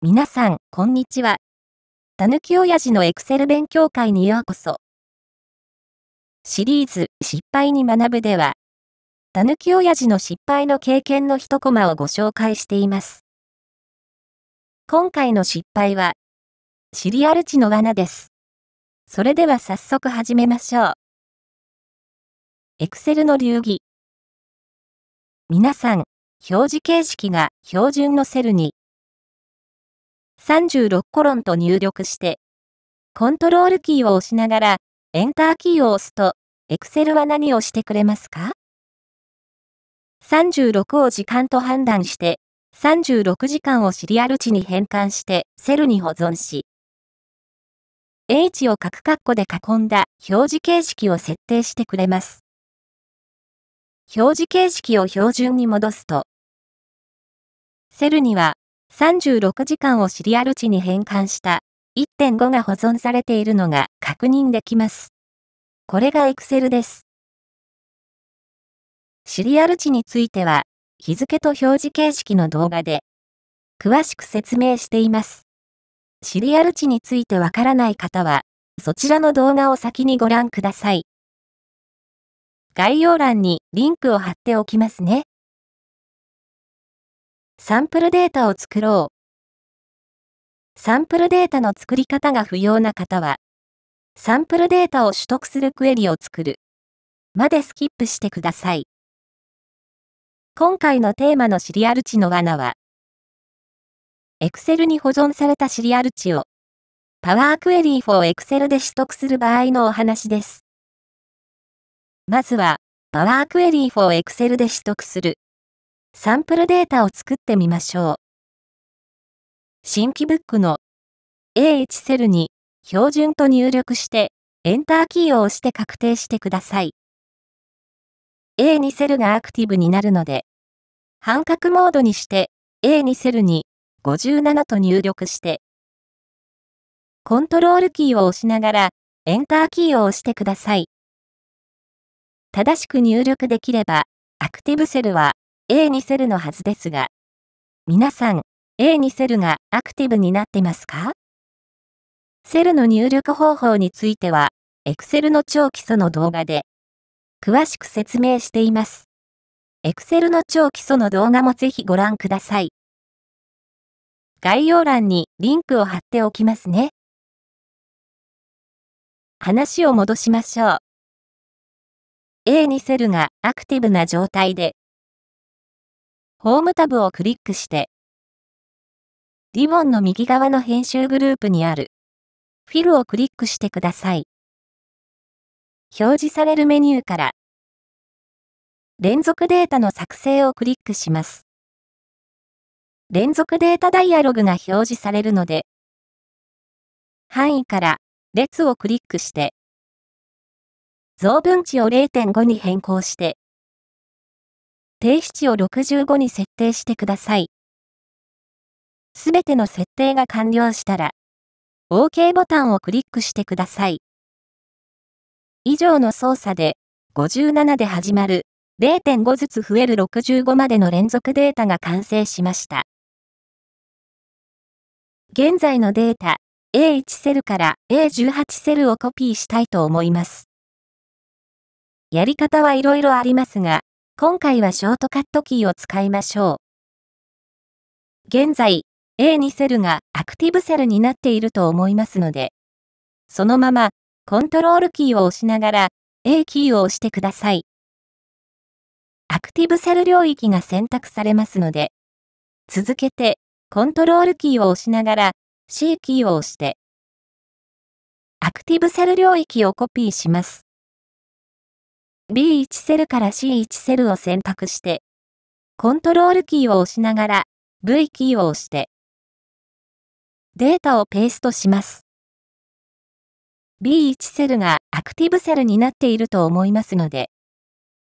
皆さん、こんにちは。たぬきおやじのエクセル勉強会にようこそ。シリーズ、失敗に学ぶでは、たぬきおやじの失敗の経験の一コマをご紹介しています。今回の失敗は、シリアル値の罠です。それでは早速始めましょう。エクセルの流儀。皆さん、表示形式が標準のセルに36コロンと入力して、コントロールキーを押しながら、エンターキーを押すと、Excel は何をしてくれますか ?36 を時間と判断して、36時間をシリアル値に変換してセルに保存し、H を各括弧で囲んだ表示形式を設定してくれます。表示形式を標準に戻すと、セルには36時間をシリアル値に変換した1.5が保存されているのが確認できます。これが Excel です。シリアル値については、日付と表示形式の動画で、詳しく説明しています。シリアル値についてわからない方は、そちらの動画を先にご覧ください。概要欄にリンクを貼っておきますね。サンプルデータを作ろう。サンプルデータの作り方が不要な方は、サンプルデータを取得するクエリを作る。までスキップしてください。今回のテーマのシリアル値の罠は、Excel に保存されたシリアル値を、Power Query for Excel で取得する場合のお話です。まずは、Power Query for Excel で取得する。サンプルデータを作ってみましょう。新規ブックの A1 セルに標準と入力して、Enter キーを押して確定してください。A2 セルがアクティブになるので、半角モードにして A2 セルに57と入力して、コントロールキーを押しながら、Enter キーを押してください。正しく入力できれば、アクティブセルは A にセルのはずですが、皆さん、A にセルがアクティブになってますかセルの入力方法については、Excel の超基礎の動画で、詳しく説明しています。Excel の超基礎の動画もぜひご覧ください。概要欄にリンクを貼っておきますね。話を戻しましょう。A にセルがアクティブな状態でホームタブをクリックして、リボンの右側の編集グループにある、フィルをクリックしてください。表示されるメニューから、連続データの作成をクリックします。連続データダイアログが表示されるので、範囲から列をクリックして、増分値を0.5に変更して、定止値を65に設定してください。すべての設定が完了したら、OK ボタンをクリックしてください。以上の操作で、57で始まる0.5ずつ増える65までの連続データが完成しました。現在のデータ A1 セルから A18 セルをコピーしたいと思います。やり方はいろいろありますが、今回はショートカットキーを使いましょう。現在、A2 セルがアクティブセルになっていると思いますので、そのままコントロールキーを押しながら A キーを押してください。アクティブセル領域が選択されますので、続けてコントロールキーを押しながら C キーを押して、アクティブセル領域をコピーします。B1 セルから C1 セルを選択して、コントロールキーを押しながら V キーを押して、データをペーストします。B1 セルがアクティブセルになっていると思いますので、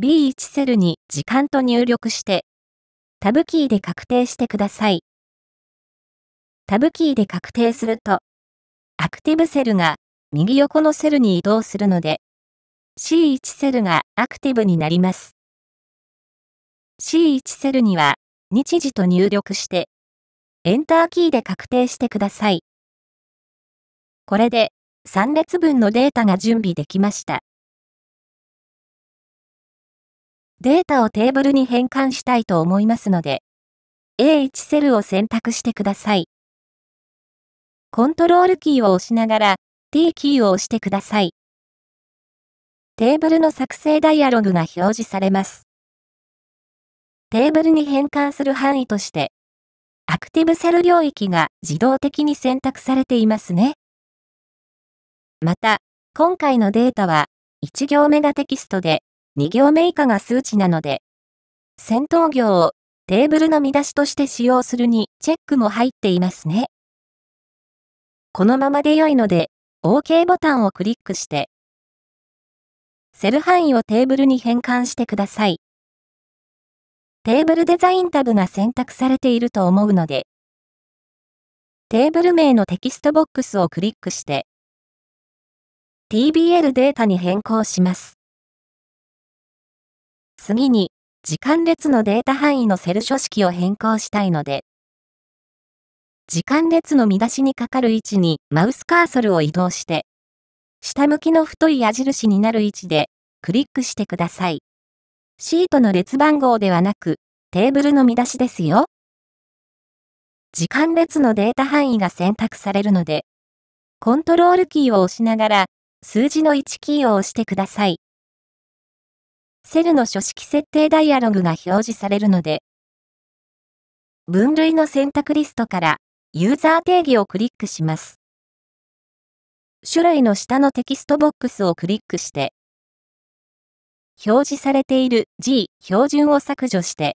B1 セルに時間と入力して、タブキーで確定してください。タブキーで確定すると、アクティブセルが右横のセルに移動するので、C1 セルがアクティブになります。C1 セルには日時と入力して、エンターキーで確定してください。これで3列分のデータが準備できました。データをテーブルに変換したいと思いますので、A1 セルを選択してください。コントロールキーを押しながら T キーを押してください。テーブルの作成ダイアログが表示されます。テーブルに変換する範囲として、アクティブセル領域が自動的に選択されていますね。また、今回のデータは、1行目がテキストで、2行目以下が数値なので、先頭行をテーブルの見出しとして使用するにチェックも入っていますね。このままで良いので、OK ボタンをクリックして、セル範囲をテーブルに変換してください。テーブルデザインタブが選択されていると思うので、テーブル名のテキストボックスをクリックして、TBL データに変更します。次に、時間列のデータ範囲のセル書式を変更したいので、時間列の見出しにかかる位置にマウスカーソルを移動して、下向きの太い矢印になる位置で、クリックしてください。シートの列番号ではなく、テーブルの見出しですよ。時間列のデータ範囲が選択されるので、コントロールキーを押しながら、数字の1キーを押してください。セルの書式設定ダイアログが表示されるので、分類の選択リストからユーザー定義をクリックします。種類の下のテキストボックスをクリックして、表示されている G 標準を削除して、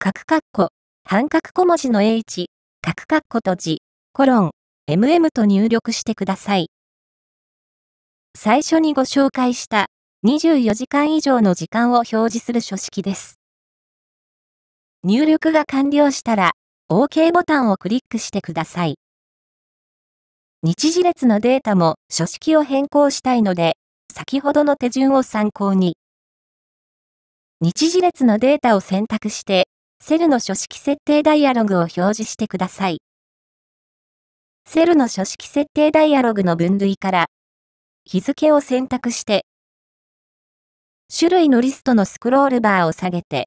角括弧、半角小文字の H、角括弧と字、コロン、mm と入力してください。最初にご紹介した24時間以上の時間を表示する書式です。入力が完了したら OK ボタンをクリックしてください。日時列のデータも書式を変更したいので、先ほどの手順を参考に。日時列のデータを選択して、セルの書式設定ダイアログを表示してください。セルの書式設定ダイアログの分類から、日付を選択して、種類のリストのスクロールバーを下げて、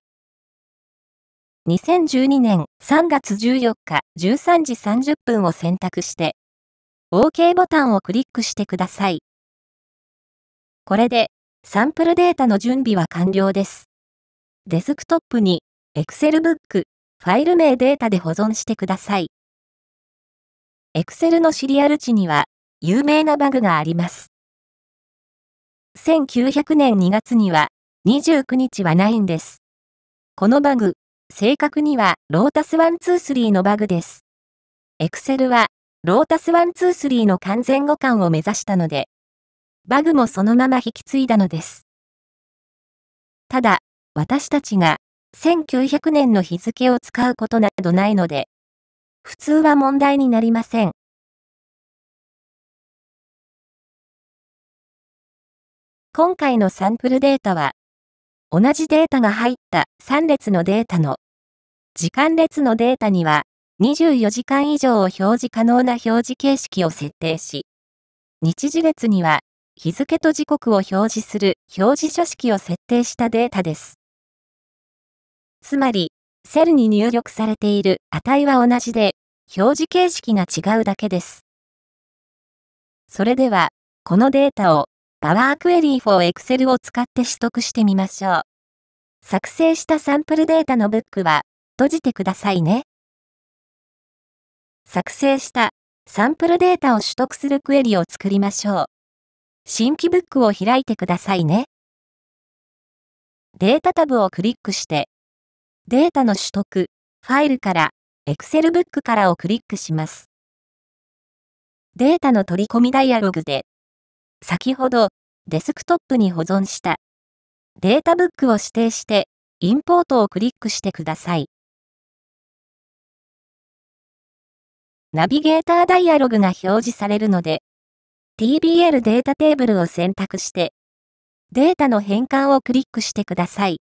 2012年3月14日13時30分を選択して、OK ボタンをクリックしてください。これで、サンプルデータの準備は完了です。デスクトップに、Excel ブック、ファイル名データで保存してください。Excel のシリアル値には、有名なバグがあります。1900年2月には、29日はないんです。このバグ、正確には、ロータス123のバグです。Excel は、ロータス123の完全互換を目指したので、バグもそのまま引き継いだのです。ただ、私たちが1900年の日付を使うことなどないので、普通は問題になりません。今回のサンプルデータは、同じデータが入った3列のデータの、時間列のデータには、24時間以上を表示可能な表示形式を設定し、日時列には日付と時刻を表示する表示書式を設定したデータです。つまり、セルに入力されている値は同じで、表示形式が違うだけです。それでは、このデータを Power Query for Excel を使って取得してみましょう。作成したサンプルデータのブックは閉じてくださいね。作成したサンプルデータを取得するクエリを作りましょう。新規ブックを開いてくださいね。データタブをクリックして、データの取得、ファイルから、Excel ブックからをクリックします。データの取り込みダイアログで、先ほどデスクトップに保存したデータブックを指定して、インポートをクリックしてください。ナビゲーターダイアログが表示されるので、TBL データテーブルを選択して、データの変換をクリックしてください。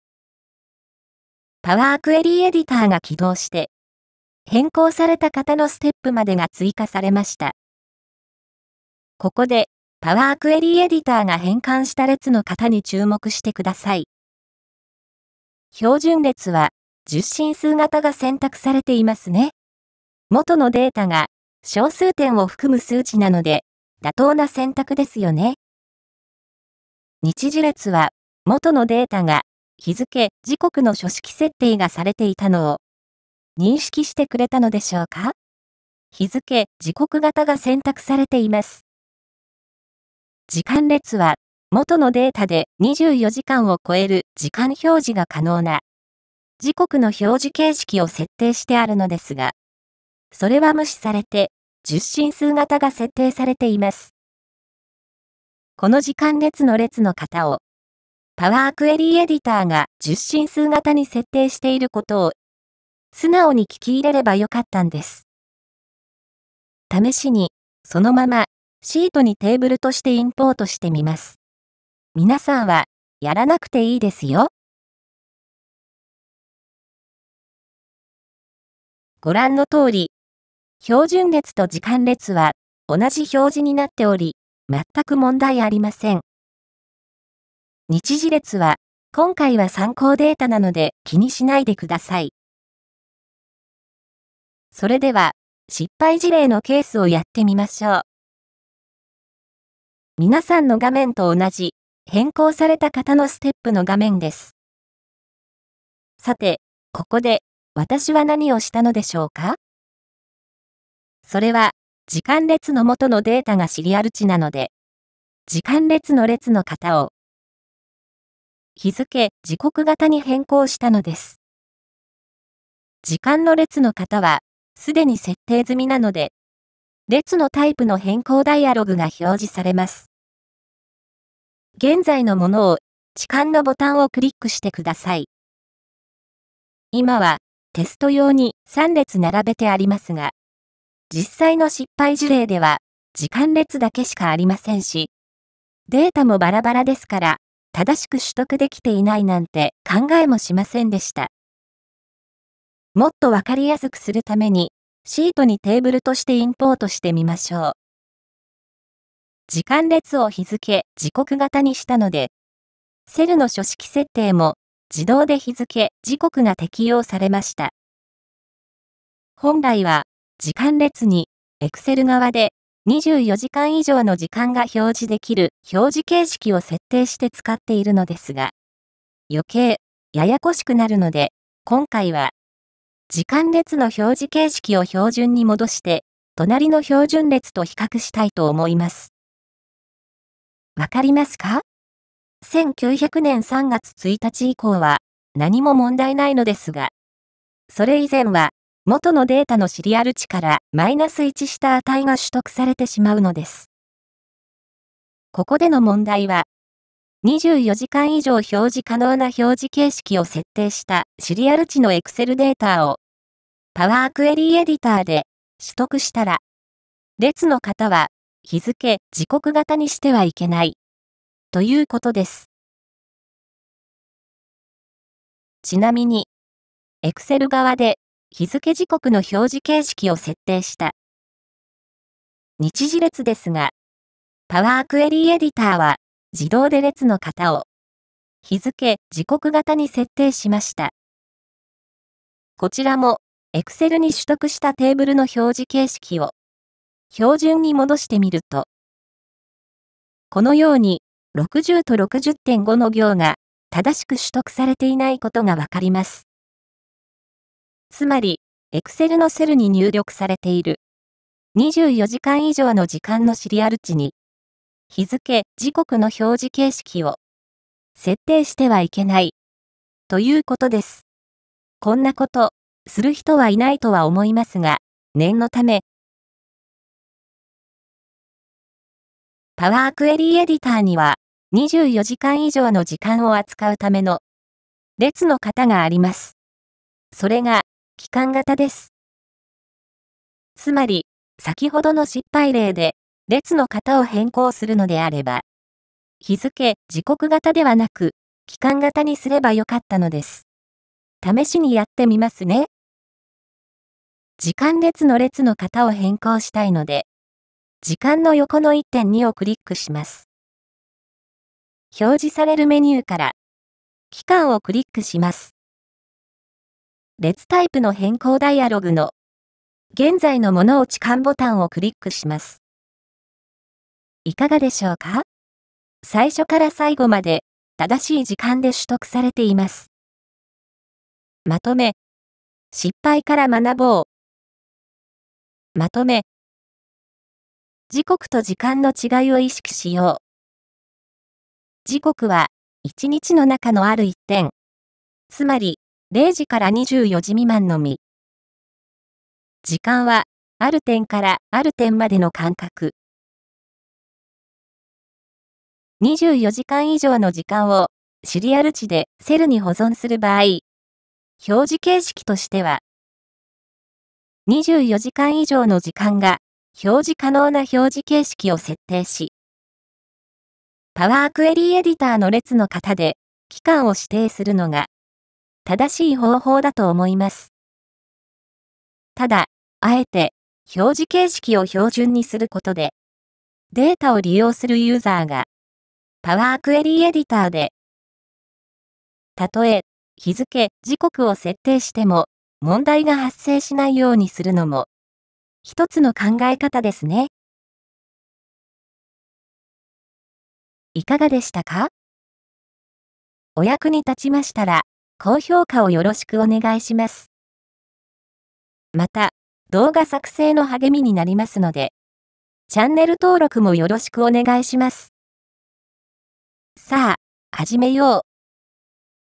パワークエリエディターが起動して、変更された方のステップまでが追加されました。ここで、パワークエリエディターが変換した列の方に注目してください。標準列は、10進数型が選択されていますね。元のデータが小数点を含む数値なので、妥当な選択ですよね。日時列は、元のデータが日付、時刻の書式設定がされていたのを認識してくれたのでしょうか日付、時刻型が選択されています。時間列は、元のデータで24時間を超える時間表示が可能な時刻の表示形式を設定してあるのですが、それは無視されて、十進数型が設定されています。この時間列の列の型を、パワークエリーエディターが十進数型に設定していることを、素直に聞き入れればよかったんです。試しに、そのまま、シートにテーブルとしてインポートしてみます。皆さんは、やらなくていいですよ。ご覧の通り、標準列と時間列は同じ表示になっており、全く問題ありません。日時列は今回は参考データなので気にしないでください。それでは失敗事例のケースをやってみましょう。皆さんの画面と同じ変更された方のステップの画面です。さて、ここで私は何をしたのでしょうかそれは、時間列の元のデータがシリアル値なので、時間列の列の型を、日付、時刻型に変更したのです。時間の列の型は、すでに設定済みなので、列のタイプの変更ダイアログが表示されます。現在のものを、置換のボタンをクリックしてください。今は、テスト用に3列並べてありますが、実際の失敗事例では、時間列だけしかありませんし、データもバラバラですから、正しく取得できていないなんて考えもしませんでした。もっとわかりやすくするために、シートにテーブルとしてインポートしてみましょう。時間列を日付、時刻型にしたので、セルの書式設定も自動で日付、時刻が適用されました。本来は時間列に、Excel 側で24時間以上の時間が表示できる表示形式を設定して使っているのですが、余計ややこしくなるので、今回は、時間列の表示形式を標準に戻して、隣の標準列と比較したいと思います。わかりますか ?1900 年3月1日以降は何も問題ないのですが、それ以前は元のデータのシリアル値からマイナス1した値が取得されてしまうのです。ここでの問題は、24時間以上表示可能な表示形式を設定したシリアル値の Excel データを、パワークエリーエディターで取得したら、列の方は日付、時刻型にしてはいけない、ということです。ちなみに、Excel 側で日付時刻の表示形式を設定した。日時列ですが、パワークエリーエディターは自動で列の型を日付、時刻型に設定しました。こちらも Excel に取得したテーブルの表示形式を標準に戻してみると、このように60と60.5の行が正しく取得されていないことがわかります。つまり、Excel のセルに入力されている。24時間以上の時間のシリアル値に、日付、時刻の表示形式を設定してはいけない。ということです。こんなこと、する人はいないとは思いますが、念のため、パワークエリーエディターには、24時間以上の時間を扱うための列の型があります。それが、期間型です。つまり、先ほどの失敗例で、列の型を変更するのであれば、日付、時刻型ではなく、期間型にすればよかったのです。試しにやってみますね。時間列の列の型を変更したいので、時間の横の1.2をクリックします。表示されるメニューから、期間をクリックします。列タイプの変更ダイアログの現在の物落ち置ボタンをクリックします。いかがでしょうか最初から最後まで正しい時間で取得されています。まとめ、失敗から学ぼう。まとめ、時刻と時間の違いを意識しよう。時刻は、一日の中のある一点。つまり、0時から24時未満のみ。時間は、ある点からある点までの間隔。24時間以上の時間を、シリアル値でセルに保存する場合、表示形式としては、24時間以上の時間が、表示可能な表示形式を設定し、パワークエリーエディターの列の型で、期間を指定するのが、正しい方法だと思います。ただ、あえて、表示形式を標準にすることで、データを利用するユーザーが、パワークエリーエディターで、たとえ、日付、時刻を設定しても、問題が発生しないようにするのも、一つの考え方ですね。いかがでしたかお役に立ちましたら、高評価をよろしくお願いします。また、動画作成の励みになりますので、チャンネル登録もよろしくお願いします。さあ、始めよう。